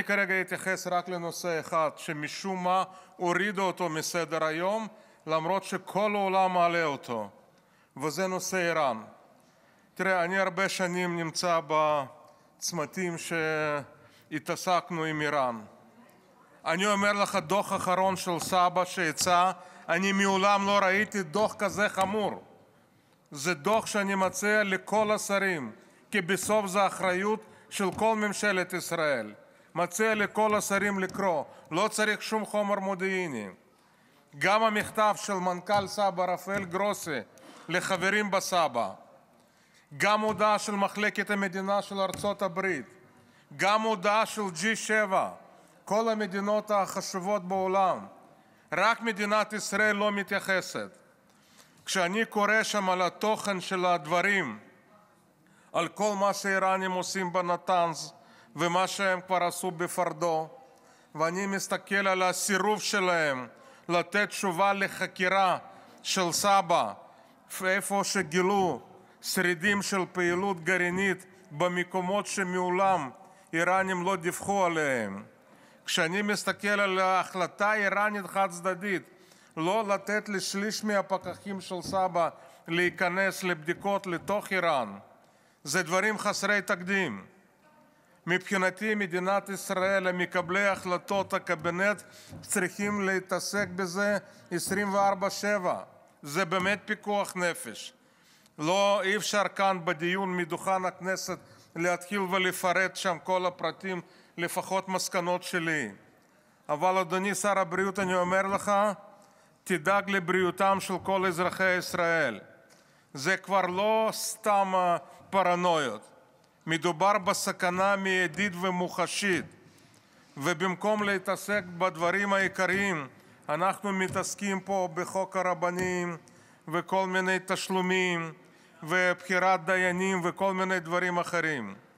אני כרגע אתייחס רק לנושא אחד שמשום מה הורידו אותו מסדר-היום למרות שכל העולם מעלה אותו וזה נושא איראן. תראה, אני הרבה שנים נמצא בצמתים שהתעסקנו עם איראן. אני אומר לך, דוח אחרון של סבא שיצא, אני מעולם לא ראיתי דוח כזה חמור. זה דוח שאני מציע לכל השרים, כי בסוף זו אחריות של כל ממשלת ישראל. מציע לכל השרים לקרוא: לא צריך שום חומר מודיעיני. גם המכתב של מנכ"ל סבא רפאל גרוסי לחברים בסבא, גם הודעה של מחלקת המדינה של ארצות הברית; גם הודעה של G7. כל המדינות החשובות בעולם רק מדינת ישראל לא מתייחסת. כשאני קורא שם על התוכן של הדברים על כל מה שהאיראנים עושים בנתנז, ומה שהם כבר עשו בפרדו ואני מסתכל על הסירוב שלהם לתת תשובה לחקירה של סבא איפה שגילו שרידים של פעילות גרעינית במקומות שמעולם האיראנים לא דיווחו עליהם, כשאני מסתכל על ההחלטה האיראנית חד-צדדית לא לתת לשליש מהפקחים של סבא להיכנס לבדיקות לתוך איראן זה דברים חסרי תקדים. מבחינתי מדינת ישראל ומקבלי החלטות הקבינט צריכים להתעסק בזה 24/7. זה באמת פיקוח נפש. לא, אי-אפשר כאן בדיון מדוכן הכנסת להתחיל ולפרט שם כל הפרטים לפחות מסקנות שלי. אבל אדוני שר הבריאות אני אומר לך תדאג לבריאותם של כל אזרחי ישראל. זה כבר לא סתם אה, פרנויות, מדובר בסכנה מיידית ומוחשית ובמקום להתעסק בדברים העיקריים אנחנו מתעסקים פה בחוק הרבנים וכל מיני תשלומים ובחירת דיינים וכל מיני דברים אחרים.